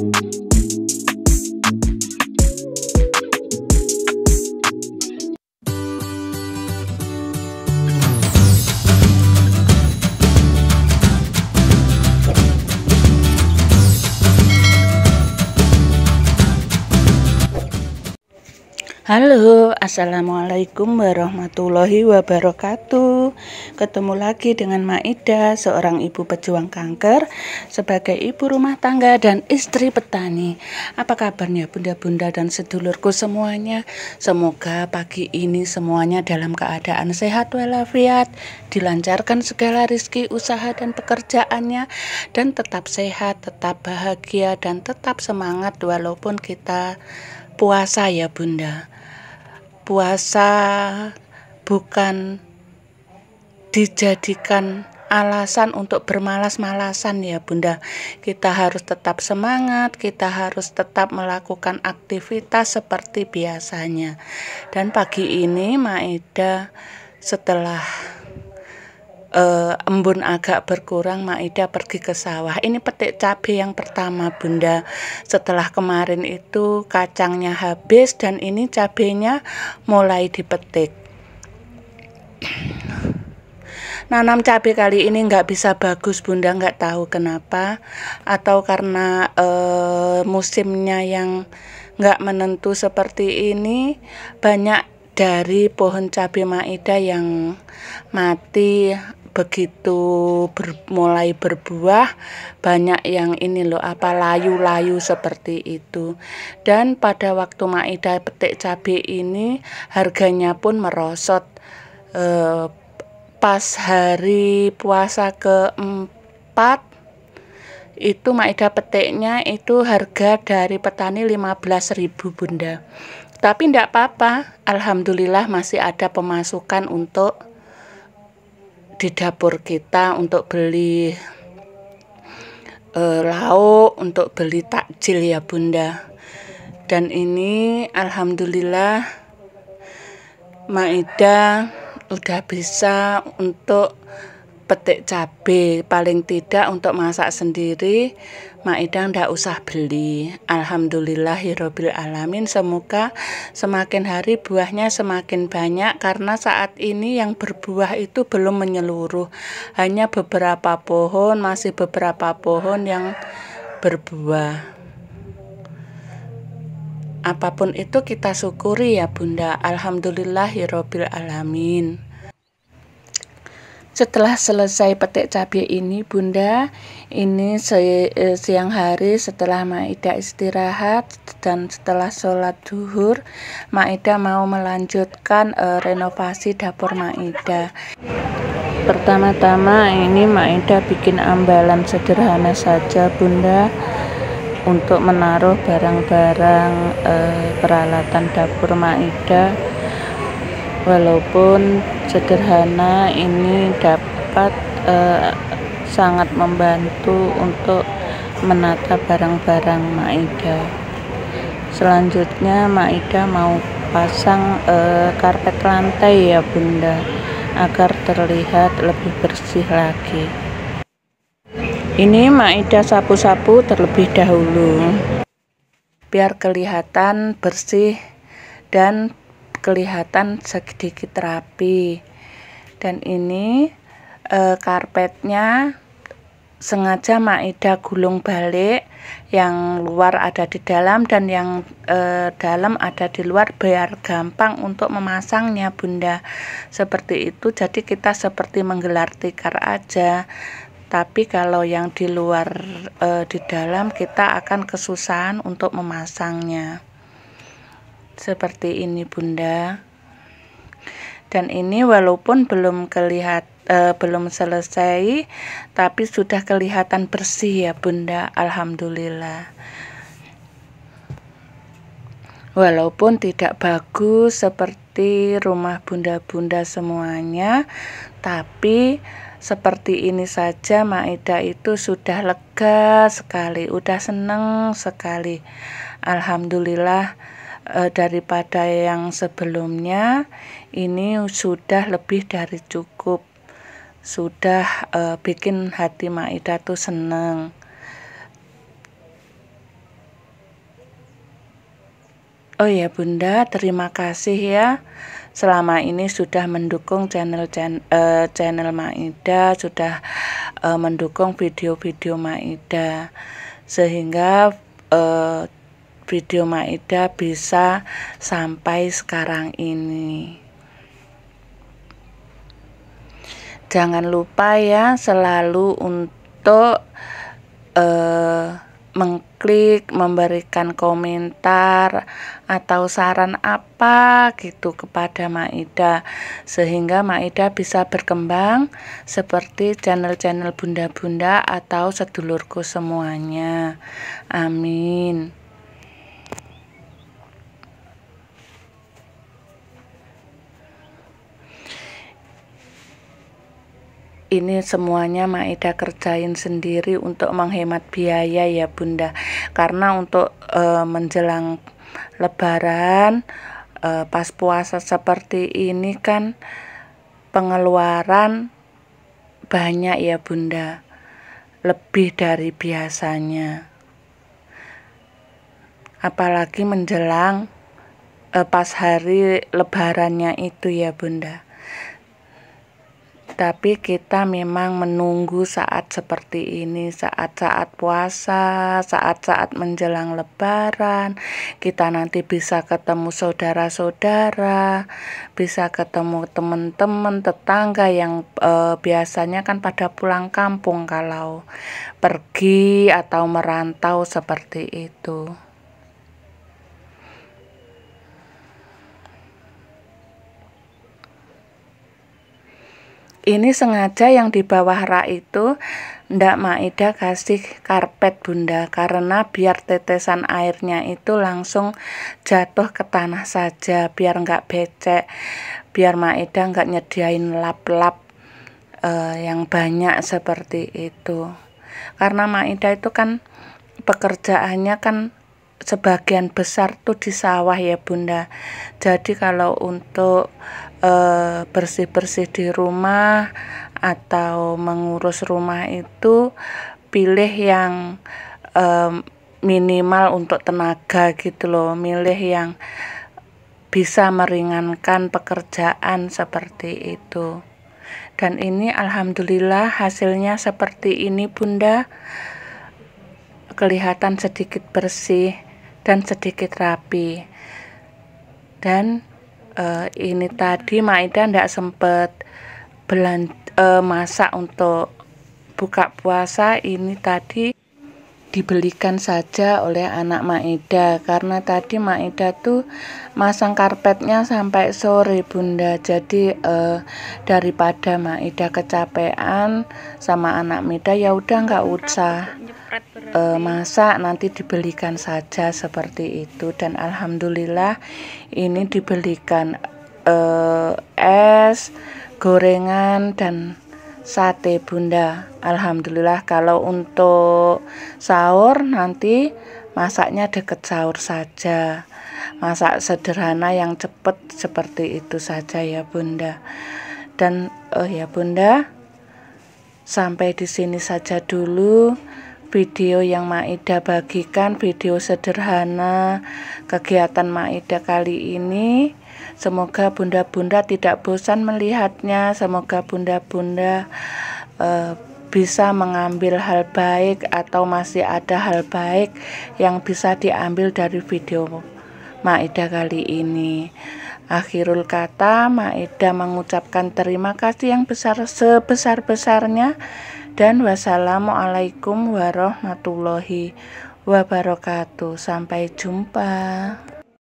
Thank you. Halo, Assalamualaikum warahmatullahi wabarakatuh Ketemu lagi dengan Maida, seorang ibu pejuang kanker Sebagai ibu rumah tangga dan istri petani Apa kabarnya bunda-bunda dan sedulurku semuanya? Semoga pagi ini semuanya dalam keadaan sehat walafiat Dilancarkan segala rizki, usaha dan pekerjaannya Dan tetap sehat, tetap bahagia, dan tetap semangat Walaupun kita puasa ya bunda puasa bukan dijadikan alasan untuk bermalas-malasan ya Bunda. Kita harus tetap semangat, kita harus tetap melakukan aktivitas seperti biasanya. Dan pagi ini Maeda setelah uh, embun agak berkurang Maida pergi ke sawah ini petik cabai yang pertama Bunda setelah kemarin itu kacangnya habis dan ini cabainya mulai dipetik nanam cabai kali ini nggak bisa bagus bunda nggak tahu kenapa atau karena e, musimnya yang nggak menentu seperti ini banyak dari pohon cabai maida yang mati begitu ber, mulai berbuah banyak yang ini loh apa layu-layu seperti itu dan pada waktu maida petik cabai ini harganya pun merosot e, pas hari puasa keempat itu maida petiknya itu harga dari petani 15.000 Bunda tapi tidak apa-apa Alhamdulillah masih ada pemasukan untuk di dapur kita untuk beli e, lauk, untuk beli takjil ya Bunda. Dan ini alhamdulillah Maida udah bisa untuk petik cabai paling tidak untuk masak sendiri Mak Idang tidak usah beli Alhamdulillah hirobil alamin semoga semakin hari buahnya semakin banyak karena saat ini yang berbuah itu belum menyeluruh hanya beberapa pohon masih beberapa pohon yang berbuah apapun itu kita syukuri ya bunda Alhamdulillah hirobil alamin setelah selesai petik cabai ini, Bunda, ini e, siang hari setelah Maida istirahat dan setelah sholat duhur, Maida mau melanjutkan uh, renovasi dapur Maida. Pertama-tama ini Maida bikin ambalan sederhana saja, Bunda untuk menaruh barang-barang uh, peralatan dapur Maida walaupun sederhana ini dapat uh, sangat membantu untuk menata barang-barang Maida selanjutnya Maida mau pasang uh, karpet lantai ya bunda agar terlihat lebih bersih lagi ini Maida sapu-sapu terlebih dahulu biar kelihatan bersih dan kelihatan sedikit rapi dan ini e, karpetnya sengaja Maida gulung balik yang luar ada di dalam dan yang e, dalam ada di luar biar gampang untuk memasangnya Bunda seperti itu jadi kita seperti menggelar tikar aja tapi kalau yang di luar e, di dalam kita akan kesusahan untuk memasangnya seperti ini Bunda dan ini walaupun belum kelihat uh, belum selesai tapi sudah kelihatan bersih ya Bunda Alhamdulillah walaupun tidak bagus seperti rumah bunda-bunda semuanya tapi seperti ini saja Maida itu sudah lega sekali udah seneng sekali Alhamdulillah e, daripada yang sebelumnya ini sudah lebih dari cukup sudah e, bikin hati Maida tuh seneng Oh ya Bunda, terima kasih ya selama ini sudah mendukung channel channel, uh, channel Maida, sudah uh, mendukung video-video Maida sehingga uh, video Maida bisa sampai sekarang ini. Jangan lupa ya selalu untuk eh, mengklik, memberikan komentar atau saran apa gitu kepada Maida sehingga Maida bisa berkembang seperti channel-channel bunda-bunda atau sedulurku semuanya. Amin. ini semuanya Maeda kerjain sendiri untuk menghemat biaya ya Bunda karena untuk e, menjelang lebaran e, pas puasa seperti ini kan pengeluaran banyak ya Bunda lebih dari biasanya apalagi menjelang e, pas hari lebarannya itu ya Bunda tapi kita memang menunggu saat seperti ini, saat-saat puasa, saat-saat menjelang lebaran, kita nanti bisa ketemu saudara-saudara, bisa ketemu teman-teman, tetangga yang e, biasanya kan pada pulang kampung kalau pergi atau merantau seperti itu. ini sengaja yang di bawah rak itu Ndak Maida kasih karpet Bunda karena biar tetesan airnya itu langsung jatuh ke tanah saja biar nggak becek biar Maida nggak nyediain lap-lap uh, yang banyak seperti itu. Karena Maida itu kan pekerjaannya kan sebagian besar tuh di sawah ya Bunda. Jadi kalau untuk Eh, bersih-bersih di rumah atau mengurus rumah itu pilih yang minimal untuk tenaga gitu loh milih yang bisa meringankan pekerjaan seperti itu dan ini alhamdulillah hasilnya seperti ini bunda kelihatan sedikit bersih dan sedikit rapi dan uh, ini tadi Maida tidak sempat belan uh, masak untuk buka puasa ini tadi dibelikan saja oleh anak Ma'ida karena tadi Ma'ida tuh masang karpetnya sampai sore Bunda jadi eh, daripada Ma'ida kecapean sama anak Maeda ya udah nggak usah eh, masak nanti dibelikan saja seperti itu dan alhamdulillah ini dibelikan eh, es gorengan dan sate bunda Alhamdulillah kalau untuk sahur nanti masaknya deket sahur saja masak sederhana yang cepat seperti itu saja ya bunda dan oh ya bunda sampai di sini saja dulu video yang Maida bagikan, video sederhana kegiatan Maida kali ini. Semoga bunda-bunda tidak bosan melihatnya, semoga bunda-bunda uh, bisa mengambil hal baik atau masih ada hal baik yang bisa diambil dari video Maida kali ini. Akhirul kata, Ma'ida mengucapkan terima kasih yang besar sebesar-besarnya dan wassalamualaikum warahmatullahi wabarakatuh. Sampai jumpa.